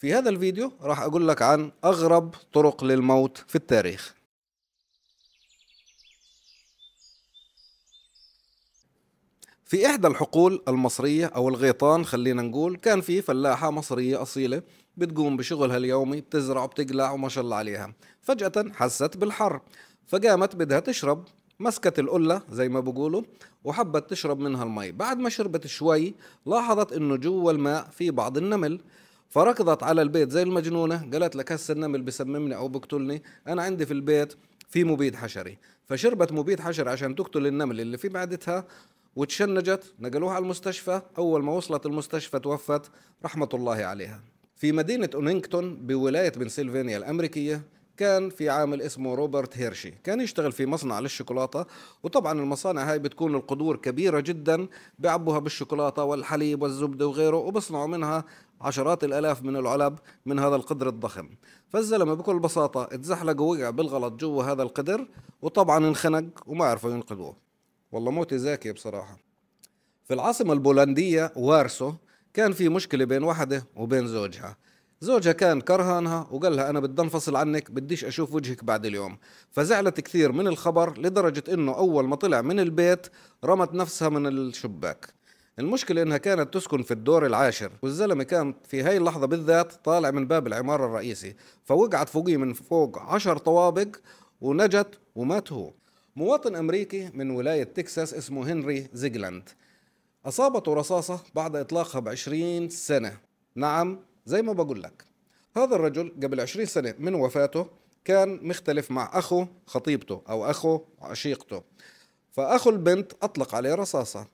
في هذا الفيديو راح أقول لك عن أغرب طرق للموت في التاريخ في إحدى الحقول المصرية أو الغيطان خلينا نقول كان في فلاحة مصرية أصيلة بتقوم بشغلها اليومي بتزرع وبتقلع وما شاء الله عليها فجأة حست بالحر فقامت بدها تشرب مسكت القلة زي ما بقولوا وحبت تشرب منها المي بعد ما شربت شوي لاحظت انه جوا الماء في بعض النمل فركضت على البيت زي المجنونه قالت لك هسه النمل بسممني او بقتلني انا عندي في البيت في مبيد حشري فشربت مبيد حشري عشان تقتل النمل اللي في معدتها وتشنجت نقلوها على المستشفى اول ما وصلت المستشفى توفت رحمه الله عليها في مدينه اونينغتون بولايه بنسلفانيا الامريكيه كان في عامل اسمه روبرت هيرشي كان يشتغل في مصنع للشوكولاتة وطبعا المصانع هاي بتكون القدور كبيرة جدا بيعبوها بالشوكولاتة والحليب والزبدة وغيره وبصنعوا منها عشرات الآلاف من العلب من هذا القدر الضخم فالزلمة بكل بساطة اتزحلق ووقع بالغلط جوا هذا القدر وطبعا انخنق وما عرفوا ينقذوه والله موتي زاكية بصراحة في العاصمة البولندية وارسو كان في مشكلة بين وحدة وبين زوجها زوجها كان كرهانها وقال لها أنا بدي أنفصل عنك بديش أشوف وجهك بعد اليوم فزعلت كثير من الخبر لدرجة أنه أول ما طلع من البيت رمت نفسها من الشباك المشكلة إنها كانت تسكن في الدور العاشر والزلمة كان في هاي اللحظة بالذات طالع من باب العمارة الرئيسي فوقعت فوقي من فوق عشر طوابق ونجت ومات هو مواطن أمريكي من ولاية تكساس اسمه هنري زيجلاند أصابته رصاصة بعد إطلاقها بعشرين سنة نعم زي ما بقول لك هذا الرجل قبل 20 سنة من وفاته كان مختلف مع أخو خطيبته أو أخو عشيقته فأخو البنت أطلق عليه رصاصة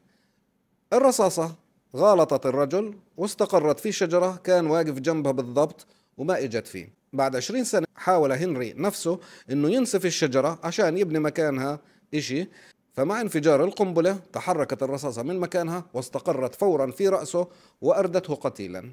الرصاصة غالطت الرجل واستقرت في شجرة كان واقف جنبها بالضبط وما إجت فيه بعد 20 سنة حاول هنري نفسه أنه ينسف الشجرة عشان يبني مكانها إشي فمع انفجار القنبلة تحركت الرصاصة من مكانها واستقرت فورا في رأسه وأردته قتيلا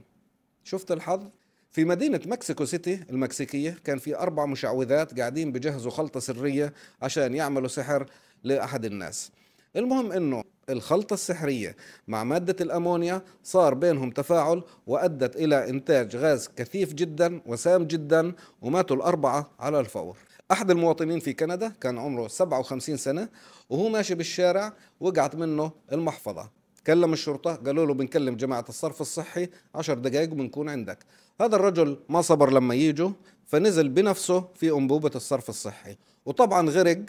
شفت الحظ في مدينة مكسيكو سيتي المكسيكية كان في أربع مشعوذات قاعدين بجهزوا خلطة سرية عشان يعملوا سحر لأحد الناس المهم أنه الخلطة السحرية مع مادة الأمونيا صار بينهم تفاعل وأدت إلى إنتاج غاز كثيف جدا وسام جدا وماتوا الأربعة على الفور أحد المواطنين في كندا كان عمره 57 سنة وهو ماشي بالشارع وقعت منه المحفظة كلم الشرطة قالوا له بنكلم جماعة الصرف الصحي عشر دقائق وبنكون عندك هذا الرجل ما صبر لما يجوا فنزل بنفسه في أنبوبة الصرف الصحي وطبعا غرق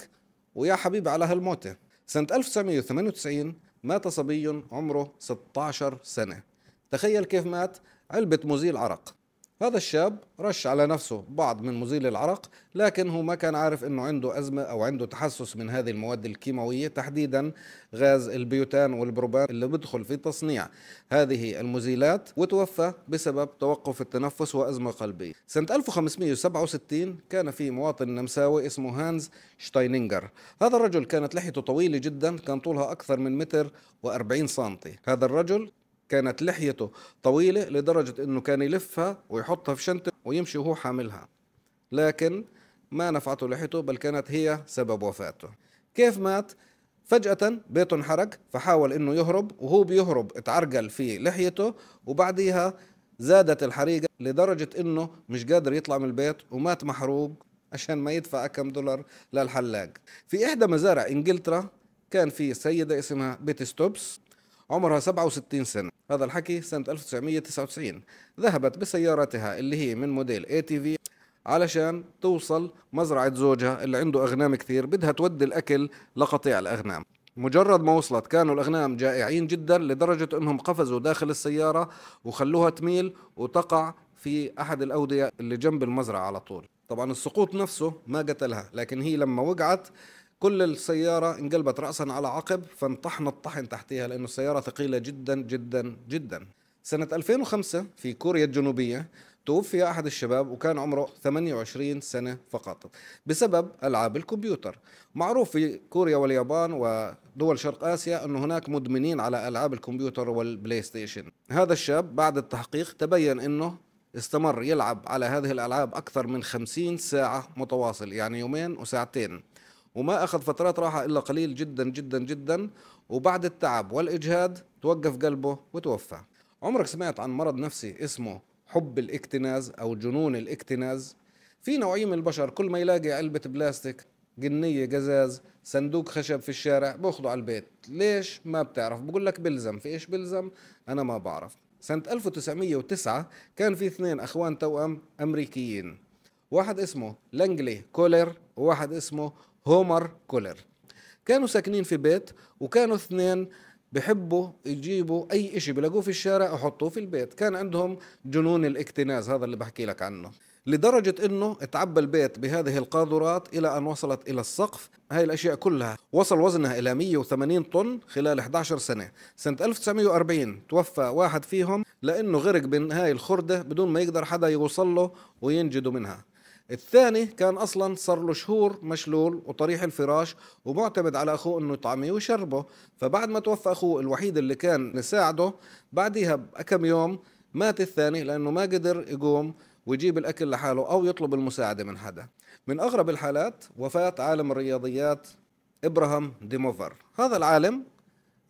ويا حبيبي على هالموتة سنة 1998 مات صبي عمره 16 سنة تخيل كيف مات علبة مزيل عرق هذا الشاب رش على نفسه بعض من مزيل العرق لكن هو ما كان عارف انه عنده ازمه او عنده تحسس من هذه المواد الكيماويه تحديدا غاز البيوتان والبروبان اللي بدخل في تصنيع هذه المزيلات وتوفى بسبب توقف التنفس وازمه قلبيه. سنه 1567 كان في مواطن نمساوي اسمه هانز شتاينينجر. هذا الرجل كانت لحيته طويله جدا كان طولها اكثر من متر و40 سم. هذا الرجل كانت لحيته طويلة لدرجة أنه كان يلفها ويحطها في شنطة ويمشي وهو حاملها لكن ما نفعته لحيته بل كانت هي سبب وفاته كيف مات؟ فجأة بيته انحرق فحاول أنه يهرب وهو بيهرب اتعرقل في لحيته وبعديها زادت الحريقة لدرجة أنه مش قادر يطلع من البيت ومات محروق عشان ما يدفع كم دولار للحلاق في إحدى مزارع إنجلترا كان في سيدة اسمها بيتي ستوبس عمرها 67 سنة هذا الحكي سنة 1999 ذهبت بسيارتها اللي هي من موديل اي تي في علشان توصل مزرعة زوجها اللي عنده أغنام كثير بدها تودي الأكل لقطيع الأغنام مجرد ما وصلت كانوا الأغنام جائعين جدا لدرجة أنهم قفزوا داخل السيارة وخلوها تميل وتقع في أحد الأودية اللي جنب المزرعة على طول طبعا السقوط نفسه ما قتلها لكن هي لما وقعت كل السيارة انقلبت رأسا على عقب فانطحن الطحن تحتها لأنه السيارة ثقيلة جدا جدا جدا سنة 2005 في كوريا الجنوبية توفي أحد الشباب وكان عمره 28 سنة فقط بسبب ألعاب الكمبيوتر معروف في كوريا واليابان ودول شرق آسيا أن هناك مدمنين على ألعاب الكمبيوتر والبلاي ستيشن هذا الشاب بعد التحقيق تبين أنه استمر يلعب على هذه الألعاب أكثر من 50 ساعة متواصل يعني يومين وساعتين وما أخذ فترات راحة إلا قليل جدا جدا جدا وبعد التعب والإجهاد توقف قلبه وتوفى عمرك سمعت عن مرض نفسي اسمه حب الاكتناز أو جنون الاكتناز في نوعية من البشر كل ما يلاقي علبة بلاستيك جنية قزاز صندوق خشب في الشارع بياخذه على البيت ليش ما بتعرف بقول لك بلزم في ايش بلزم انا ما بعرف سنة 1909 كان في اثنين اخوان توأم امريكيين واحد اسمه لانجلي كولر وواحد اسمه هومر كولر كانوا ساكنين في بيت وكانوا اثنين بحبوا يجيبوا اي شيء بلاقوه في الشارع يحطوه في البيت كان عندهم جنون الاكتناز هذا اللي بحكي لك عنه لدرجة انه اتعبى البيت بهذه القاذورات الى ان وصلت الى السقف هاي الاشياء كلها وصل وزنها الى 180 طن خلال 11 سنة سنة 1940 توفى واحد فيهم لانه غرق من هاي الخردة بدون ما يقدر حدا يوصل له وينجده منها الثاني كان اصلا صار له شهور مشلول وطريح الفراش ومعتمد على اخوه انه يطعميه ويشربه فبعد ما توفى اخوه الوحيد اللي كان يساعده بعدها بكم يوم مات الثاني لانه ما قدر يقوم ويجيب الاكل لحاله او يطلب المساعده من حدا من اغرب الحالات وفاه عالم الرياضيات ابراهام ديموفر هذا العالم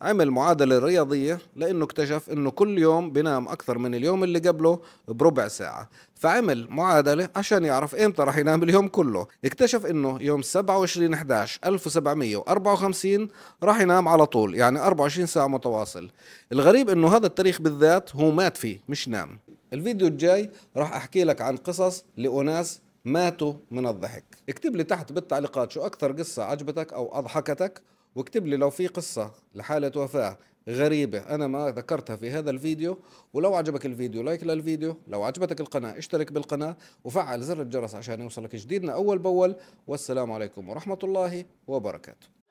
عمل معادلة رياضية لأنه اكتشف أنه كل يوم بنام أكثر من اليوم اللي قبله بربع ساعة فعمل معادلة عشان يعرف إمتى رح ينام اليوم كله اكتشف أنه يوم 27 11 1754 رح ينام على طول يعني 24 ساعة متواصل الغريب أنه هذا التاريخ بالذات هو مات فيه مش نام الفيديو الجاي رح أحكي لك عن قصص لأناس ماتوا من الضحك اكتب لي تحت بالتعليقات شو أكثر قصة عجبتك أو أضحكتك واكتب لي لو في قصة لحالة وفاة غريبة أنا ما ذكرتها في هذا الفيديو ولو عجبك الفيديو لايك للفيديو لو عجبتك القناة اشترك بالقناة وفعل زر الجرس عشان يوصلك جديدنا أول بأول والسلام عليكم ورحمة الله وبركاته